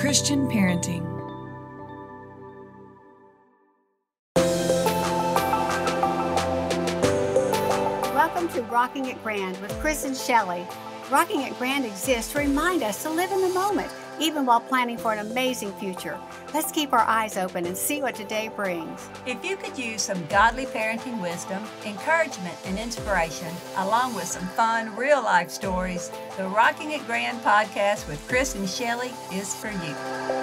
Christian Parenting. Welcome to Rocking It Grand with Chris and Shelley. Rocking It Grand exists to remind us to live in the moment even while planning for an amazing future. Let's keep our eyes open and see what today brings. If you could use some godly parenting wisdom, encouragement, and inspiration, along with some fun, real life stories, the Rocking It Grand podcast with Chris and Shelley is for you.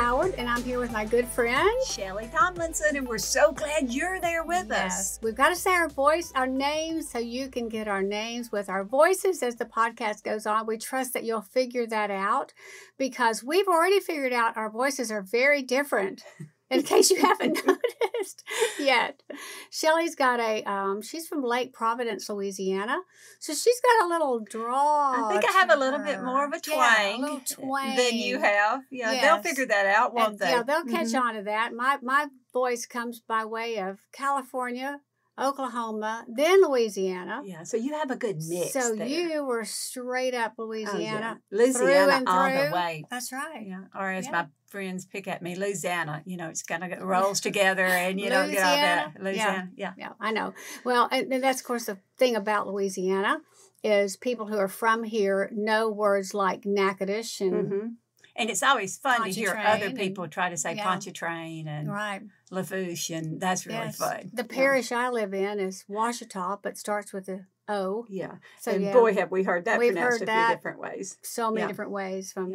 Howard, and I'm here with my good friend, Shelly Tomlinson, and we're so glad you're there with yes. us. We've got to say our voice, our names, so you can get our names with our voices as the podcast goes on. We trust that you'll figure that out because we've already figured out our voices are very different. in case you haven't noticed yet. Shelly's got a, um, she's from Lake Providence, Louisiana. So she's got a little draw. I think I have a little bit more of a twang, yeah, a twang. than you have. Yeah, yes. they'll figure that out, won't and, they? Yeah, they'll catch mm-hmm. on to that. My, my voice comes by way of California, Oklahoma, then Louisiana. Yeah, so you have a good mix. So there. you were straight up Louisiana, oh, yeah. Louisiana all through. the way. That's right. Yeah, or as yeah. my friends pick at me, Louisiana, you know, it's kind of rolls together and you know, get all that. Louisiana, yeah. yeah. Yeah, I know. Well, and that's, of course, the thing about Louisiana is people who are from here know words like Natchitoches and mm-hmm. And it's always fun to hear other people and, try to say yeah. Pontchartrain and right. Lafouche, and that's really yes. fun. The parish yeah. I live in is Washita, but starts with a O. Yeah. So and yeah, boy, have we heard that we've pronounced heard a few different ways. So many yeah. different ways from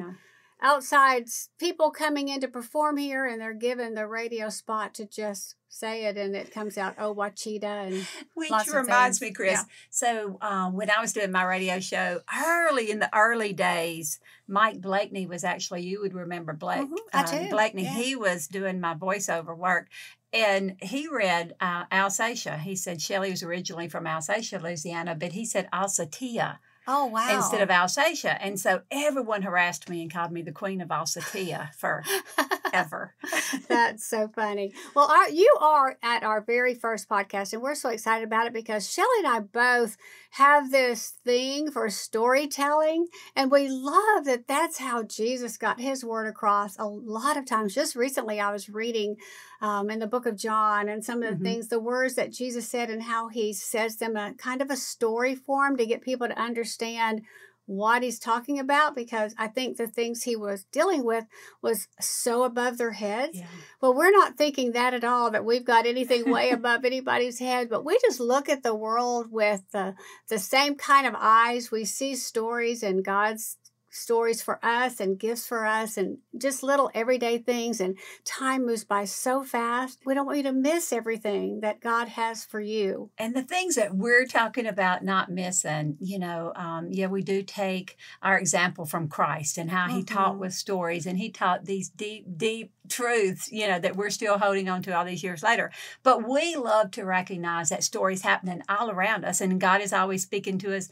outside people coming in to perform here and they're given the radio spot to just say it and it comes out oh wachita and which reminds me chris yeah. so um, when i was doing my radio show early in the early days mike blakeney was actually you would remember blake mm-hmm. I too. Um, blakeney yeah. he was doing my voiceover work and he read uh, alsatia he said Shelly was originally from alsatia louisiana but he said alsatia Oh, wow. Instead of Alsatia. And so everyone harassed me and called me the queen of Alsatia forever. That's so funny. Well, our, you are at our very first podcast, and we're so excited about it because Shelly and I both have this thing for storytelling, and we love that that's how Jesus got his word across a lot of times. Just recently, I was reading um, in the book of John and some of the mm-hmm. things, the words that Jesus said and how he says them, a kind of a story form to get people to understand what he's talking about because I think the things he was dealing with was so above their heads. Yeah. Well, we're not thinking that at all that we've got anything way above anybody's head, but we just look at the world with the, the same kind of eyes. We see stories and God's stories for us and gifts for us and just little everyday things. And time moves by so fast. We don't want you to miss everything that God has for you. And the things that we're talking about not missing, you know, um, yeah, we do take our example from Christ and how mm-hmm. he taught mm-hmm. with stories and he taught these deep, deep truths, you know, that we're still holding on to all these years later. But we love to recognize that stories happening all around us and God is always speaking to us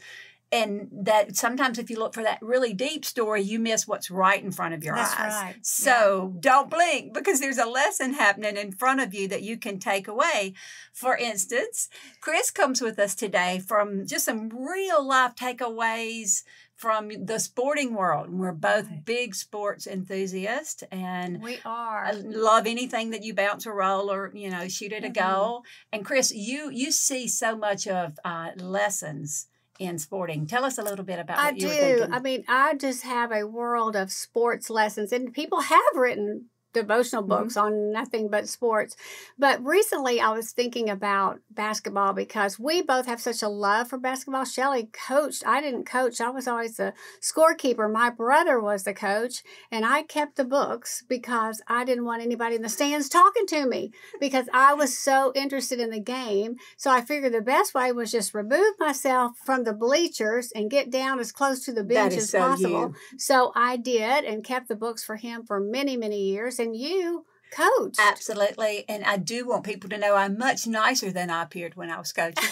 and that sometimes if you look for that really deep story you miss what's right in front of your That's eyes right. so yeah. don't blink because there's a lesson happening in front of you that you can take away for instance chris comes with us today from just some real life takeaways from the sporting world. We're both big sports enthusiasts and we are. Love anything that you bounce a roll or, you know, shoot at mm-hmm. a goal. And Chris, you you see so much of uh, lessons in sporting. Tell us a little bit about I do. I mean, I just have a world of sports lessons, and people have written devotional mm-hmm. books mm-hmm. on nothing but sports. But recently I was thinking about basketball because we both have such a love for basketball. Shelly coached, I didn't coach, I was always the scorekeeper. My brother was the coach, and I kept the books because I didn't want anybody in the stands talking to me because I was so interested in the game. So I figured the best way was just remove myself from the bleachers and get down as close to the bench as so possible. You. So I did and kept the books for him for many, many years and you coached. Absolutely. And I do want people to know I'm much nicer than I appeared when I was coaching.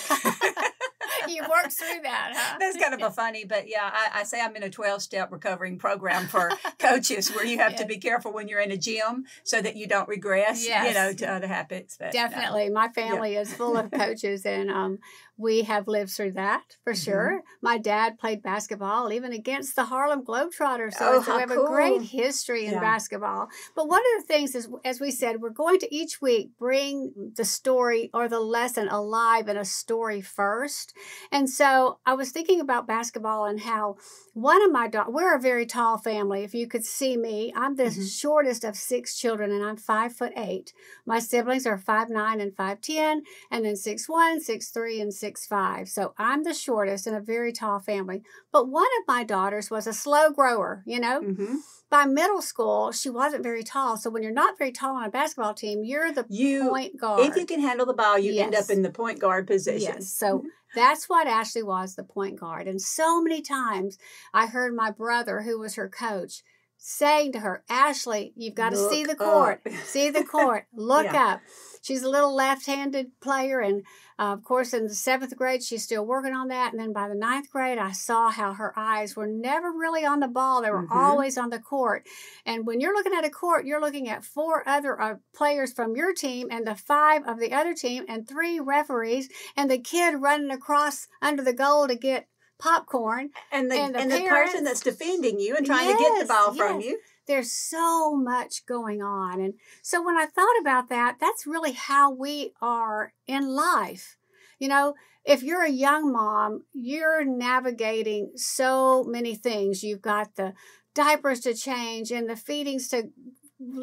you worked through that, huh? That's kind of a funny, but yeah, I, I say I'm in a 12 step recovering program for coaches where you have yes. to be careful when you're in a gym so that you don't regress, yes. you know, to other habits. Definitely. No. My family yeah. is full of coaches, and um, we have lived through that for mm-hmm. sure. My dad played basketball even against the Harlem Globetrotters, so, oh, so we have cool. a great history in yeah. basketball. But one of the things is, as we said, we're going to each week bring the story or the lesson alive in a story first. And so I was thinking about basketball and how one of my daughters, we're a very tall family. If you could see me, I'm the mm-hmm. shortest of six children and I'm five foot eight. My siblings are five nine and five ten, and then six one, six three, and six five. So I'm the shortest in a very tall family. But one of my daughters was a slow grower, you know? Mm-hmm by middle school, she wasn't very tall. So when you're not very tall on a basketball team, you're the you, point guard. If you can handle the ball, you yes. end up in the point guard position. Yes. So mm-hmm. that's what Ashley was, the point guard. And so many times I heard my brother, who was her coach, saying to her, Ashley, you've got Look to see the court. see the court. Look yeah. up. She's a little left handed player. And uh, of course, in the seventh grade, she's still working on that. And then by the ninth grade, I saw how her eyes were never really on the ball, they were mm-hmm. always on the court. And when you're looking at a court, you're looking at four other uh, players from your team and the five of the other team and three referees and the kid running across under the goal to get popcorn and the and the, and the person that's defending you and trying yes, to get the ball yes. from you there's so much going on and so when i thought about that that's really how we are in life you know if you're a young mom you're navigating so many things you've got the diapers to change and the feedings to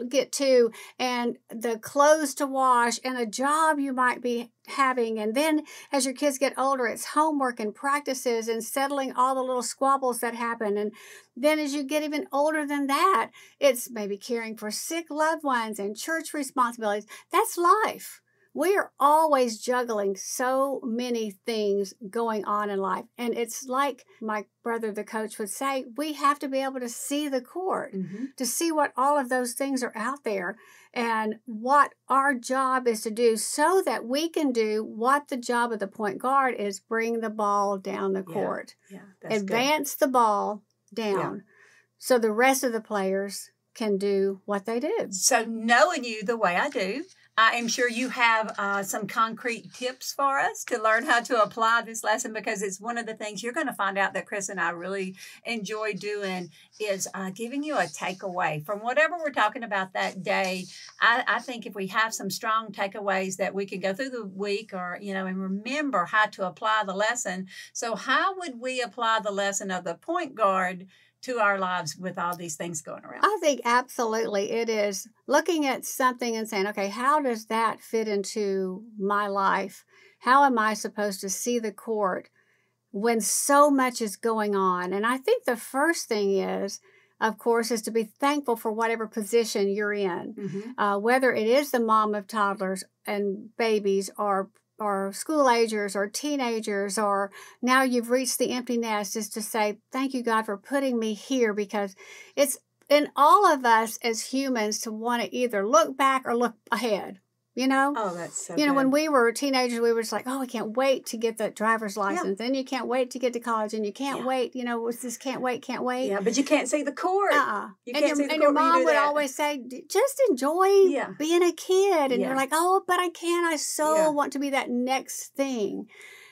get to and the clothes to wash and a job you might be having and then as your kids get older it's homework and practices and settling all the little squabbles that happen and then as you get even older than that it's maybe caring for sick loved ones and church responsibilities that's life we are always juggling so many things going on in life. And it's like my brother, the coach, would say, we have to be able to see the court, mm-hmm. to see what all of those things are out there and what our job is to do so that we can do what the job of the point guard is bring the ball down the court, yeah, yeah, advance good. the ball down yeah. so the rest of the players can do what they did. So, knowing you the way I do, I am sure you have uh, some concrete tips for us to learn how to apply this lesson because it's one of the things you're going to find out that Chris and I really enjoy doing is uh, giving you a takeaway from whatever we're talking about that day. I, I think if we have some strong takeaways that we can go through the week or, you know, and remember how to apply the lesson. So, how would we apply the lesson of the point guard? to our lives with all these things going around. I think absolutely it is looking at something and saying, okay, how does that fit into my life? How am I supposed to see the court when so much is going on? And I think the first thing is, of course, is to be thankful for whatever position you're in, mm-hmm. uh, whether it is the mom of toddlers and babies or or school agers or teenagers or now you've reached the empty nest is to say thank you god for putting me here because it's in all of us as humans to want to either look back or look ahead you know? Oh, that's so You know, good. when we were teenagers, we were just like, oh, we can't wait to get the driver's license. And you can't wait to get to college. And you can't yeah. wait, you know, was can't wait, can't wait. Yeah, but you can't see the court. Uh-uh. You and can't your, see the and court your mom you would that. always say, just enjoy yeah. being a kid. And you're like, oh, but I can't. I so want to be that next thing.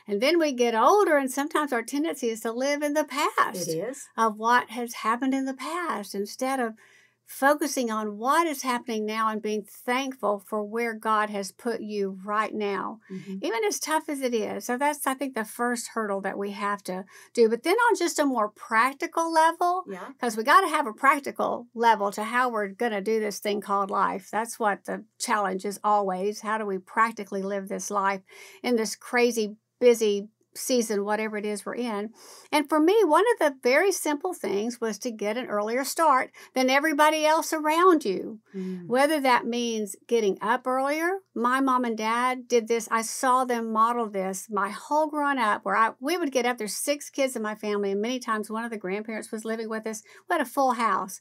And then we get older, and sometimes our tendency is to live in the past. It is. Of what has happened in the past instead of – focusing on what is happening now and being thankful for where God has put you right now, mm-hmm. even as tough as it is. So that's, I think, the first hurdle that we have to do. But then on just a more practical level, because yeah. we got to have a practical level to how we're going to do this thing called life. That's what the challenge is always. How do we practically live this life in this crazy, busy, season, whatever it is we're in. And for me, one of the very simple things was to get an earlier start than everybody else around you. Mm. Whether that means getting up earlier, my mom and dad did this. I saw them model this my whole growing up, where I we would get up. There's six kids in my family, and many times one of the grandparents was living with us. We had a full house,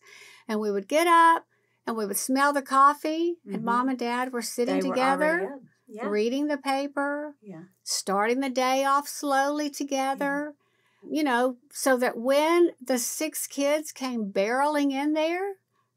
and we would get up and we would smell the coffee. Mm-hmm. And mom and dad were sitting they together. Were yeah. reading the paper, yeah. starting the day off slowly together, yeah. you know, so that when the six kids came barreling in there,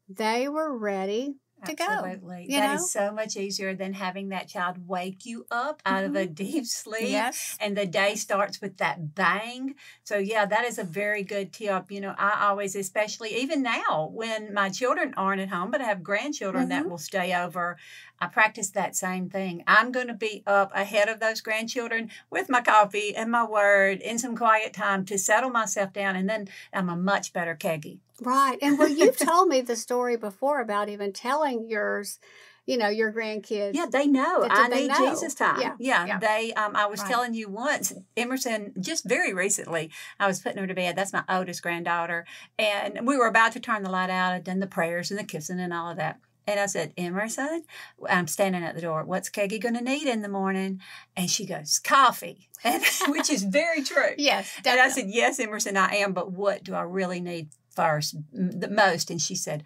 they were ready to Absolutely. go. That know? is so much easier than having that child wake you up out mm-hmm. of a mm-hmm. deep sleep. Yes. And the day starts with that bang. So, yeah, that is a very good tip. You know, I always, especially even now when my children aren't at home, but I have grandchildren mm-hmm. that will stay over, I practice that same thing. I'm going to be up ahead of those grandchildren with my coffee and my word in some quiet time to settle myself down, and then I'm a much better keggy. Right. And well, you've told me the story before about even telling yours you know your grandkids yeah they know i they need know? jesus time yeah, yeah. yeah. they um, i was right. telling you once emerson just very recently i was putting her to bed that's my oldest granddaughter and we were about to turn the light out i'd done the prayers and the kissing and all of that and I said, Emerson, I'm standing at the door. What's Keggy going to need in the morning? And she goes, coffee, and, which is very true. yes. Definitely. And I said, yes, Emerson, I am. But what do I really need first, the most? And she said,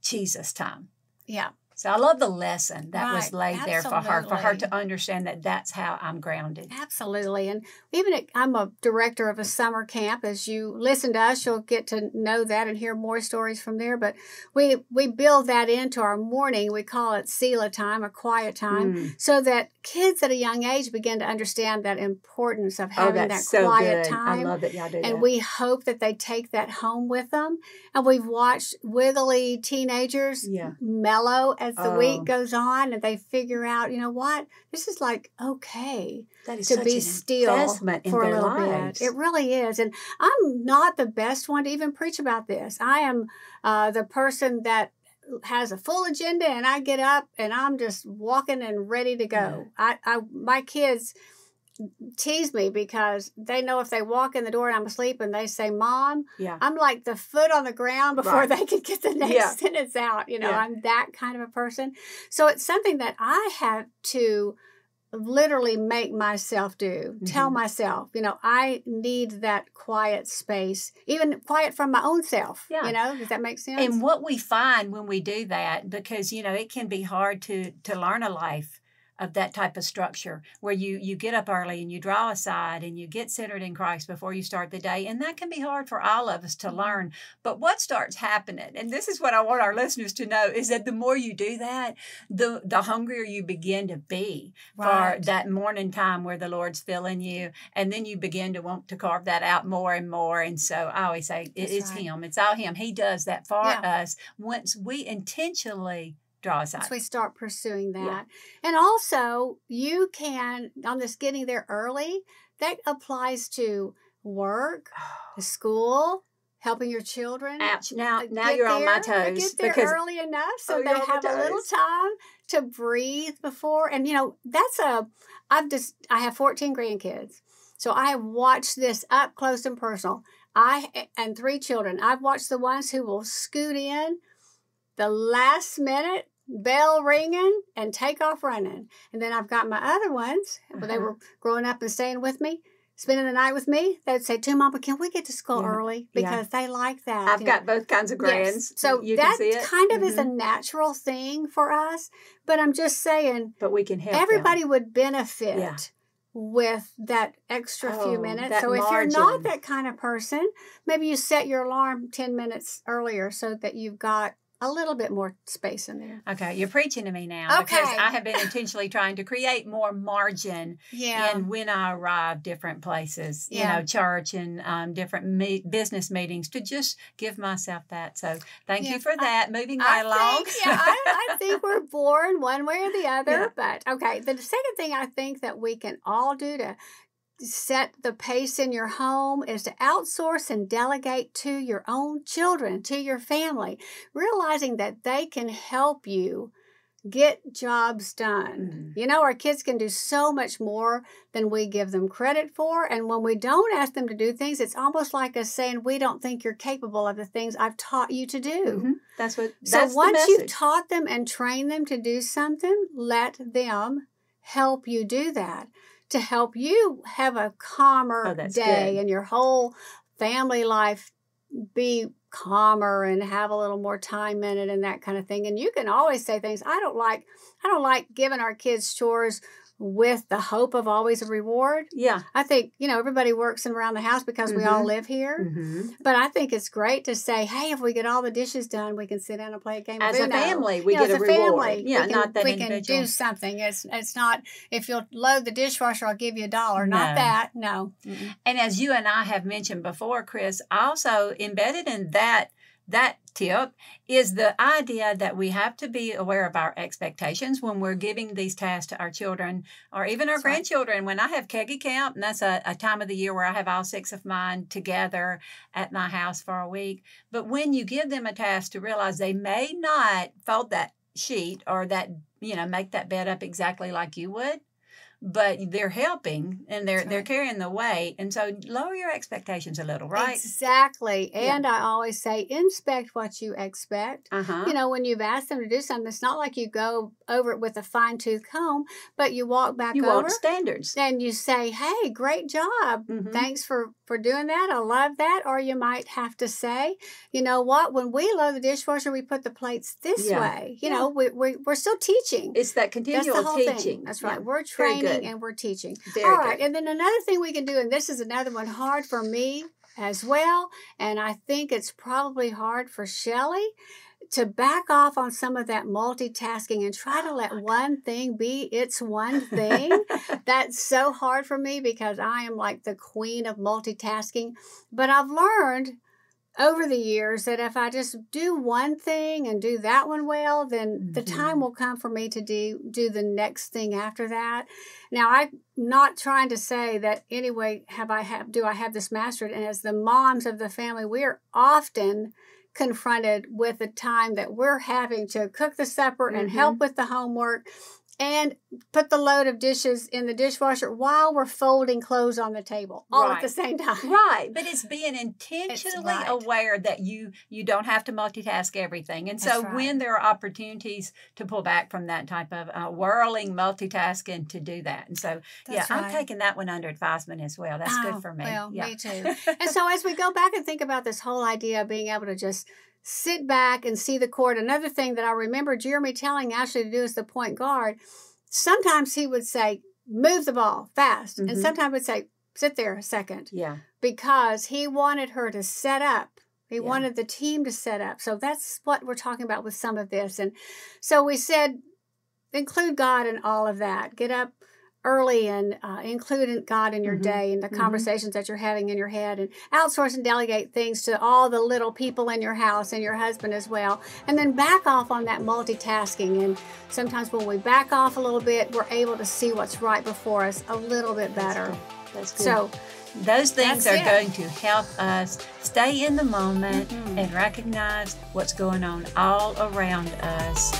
Jesus time. Yeah. So I love the lesson that right. was laid Absolutely. there for her, for her to understand that that's how I'm grounded. Absolutely. And even I'm a director of a summer camp. As you listen to us, you'll get to know that and hear more stories from there. But we we build that into our morning. We call it Sela time, a quiet time, mm. so that kids at a young age begin to understand that importance of oh, having oh, that so quiet good. time. I love that y'all do And that. we hope that they take that home with them. And we've watched wiggly teenagers yeah. mellow as the oh. week goes on and they figure out, you know what, this is like okay to be still for a little lives. bit. It really is. And I'm not the best one to even preach about this. I am uh, the person that has a full agenda and I get up and I'm just walking and ready to go. Yeah. I, I my kids tease me because they know if they walk in the door and I'm asleep and they say, Mom, yeah. I'm like the foot on the ground before right. they can get the next yeah. sentence out. You know, yeah. I'm that kind of a person. So it's something that I have to literally make myself do mm-hmm. tell myself you know i need that quiet space even quiet from my own self yeah. you know does that make sense and what we find when we do that because you know it can be hard to to learn a life of that type of structure where you you get up early and you draw aside and you get centered in Christ before you start the day and that can be hard for all of us to mm-hmm. learn but what starts happening and this is what I want our listeners to know is that the more you do that the the hungrier you begin to be right. for that morning time where the Lord's filling you and then you begin to want to carve that out more and more and so I always say it, it's right. him it's all him he does that for yeah. us once we intentionally draw us out. So we start pursuing that. Yeah. And also, you can, on this getting there early, that applies to work, oh. school, helping your children. Ouch. Now, uh, now you're there, on my uh, toes. Get there because, early enough so oh, they have a little time to breathe before. And, you know, that's a, I've just, I have 14 grandkids. So I have watched this up close and personal. I and three children. I've watched the ones who will scoot in the last minute bell ringing and take off running. And then I've got my other ones, uh-huh. when they were uh-huh. growing up and staying with me, spending the night with me. They'd say, to Mama, can we get to school yeah. early?" Because yeah. they like that. I've got know. both kinds of grands, yes. so you that kind of mm-hmm. is a mm-hmm. natural thing for us. But I'm just saying, but we can help. Everybody them. would benefit. Yeah with that extra oh, few minutes. So if you're not that kind of person, maybe you set your alarm 10 minutes earlier so that you've got a little bit more space in there. Okay, you're preaching to me now okay. because I have been intentionally trying to create more margin yeah. in when I arrive different places, yeah. you know, church and um, different me- business meetings to just give myself that. So thank yeah. you for that. I, Moving right I along. Think, yeah, I, I, think we're born one way or the other, but okay. The second thing I think that we can all do to set the pace in your home is to outsource and delegate to your own children, to your family, realizing that they can help you get jobs done. Mm-hmm. You know, our kids can do so much more than we give them credit for. And when we don't ask them to do things, it's almost like us saying, We don't think you're capable of the things I've taught you to do. Mm-hmm. That's what that's So once you've taught them and trained them to do something, let them help you do that to help you have a calmer oh, day good. and your whole family life be calmer and have a little more time in it and that kind of thing and you can always say things i don't like i don't like giving our kids chores with the hope of always a reward. Yeah. I think, you know, everybody works around the house because mm-hmm. we all mm-hmm. live here. Mm-hmm. But I think it's great to say, hey, if we get all the dishes done, we can sit down and play a game. As a family, we you know, get a, a Family, yeah, can, not that we individual. can do something. It's it's not if you'll load the dishwasher, I'll give you a dollar. No. Not that, no. mm And as you and I have mentioned before, Chris, also embedded in that that tip is the idea that we have to be aware of our expectations when we're giving these tasks to our children or even our that's grandchildren. Right. When I have Keggy Camp, and that's a, a, time of the year where I have all six of mine together at my house for a week. But when you give them a task to realize they may not fold that sheet or that, you know, make that bed up exactly like you would, but they're helping and they're right. they're carrying the weight and so lower your expectations a little right exactly and yeah. i always say inspect what you expect uh-huh. you know when you've asked them to do something it's not like you go over it with a fine-tooth comb but you walk back you over standards and you say hey great job mm-hmm. thanks for for doing that. I love that. Or you might have to say, you know what, when we load the dishwasher, we put the plates this yeah. way. You yeah. know, we, we, we're still teaching. It's that continual That's teaching. Thing. That's right. Yeah. We're training and we're teaching. Very All right. Good. And then another thing we can do, and this is another one hard for me as well, and I think it's probably hard for Shelly, to back off on some of that multitasking and try to let one thing be its one thing. That's so hard for me because I am like the queen of multitasking. But I've learned over the years that if I just do one thing and do that one well, then mm-hmm. the time mm-hmm. will come for me to do do the next thing after that. Now I'm not trying to say that anyway have I have do I have this mastered and as the moms of the family we are often confronted with the time that we're having to cook the supper mm-hmm. and help mm-hmm. with the homework and put the load of dishes in the dishwasher while we're folding clothes on the table all right. at the same time. Right, but it's being intentionally it's right. aware that you you don't have to multitask everything. And That's so right. when there are opportunities to pull back from that type of uh, whirling multitasking to do that. And so That's yeah, I'm taking that one under advisement as well. That's oh, good for me. Well, yeah. me too. and so as we go back and think about this whole idea of being able to just sit back and see the court. Another thing that I remember Jeremy telling Ashley to do as the point guard, sometimes he would say, move the ball fast. Mm-hmm. And sometimes would say, sit there a second. Yeah. Because he wanted her to set up. He yeah. wanted the team to set up. So that's what we're talking about with some of this. And so we said, include God in all of that. Get up early and uh, including God in your mm-hmm. day and the mm-hmm. conversations mm-hmm. that you're having in your head and outsource and delegate things to all the little people in your house and your husband as well. And then back off on that multitasking. And sometimes when we back off a little bit, we're able to see what's right before us a little bit better. That's good. So those things That's are it. going to help us stay in the moment mm-hmm. and recognize what's going on all around us.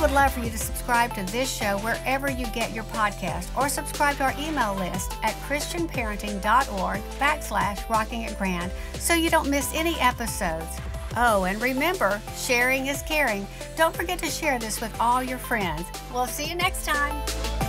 would love for you to subscribe to this show wherever you get your podcast or subscribe to our email list at christianparenting.org backslash rocking it grand so you don't miss any episodes. Oh, and remember, sharing is caring. Don't forget to share this with all your friends. We'll see you next time.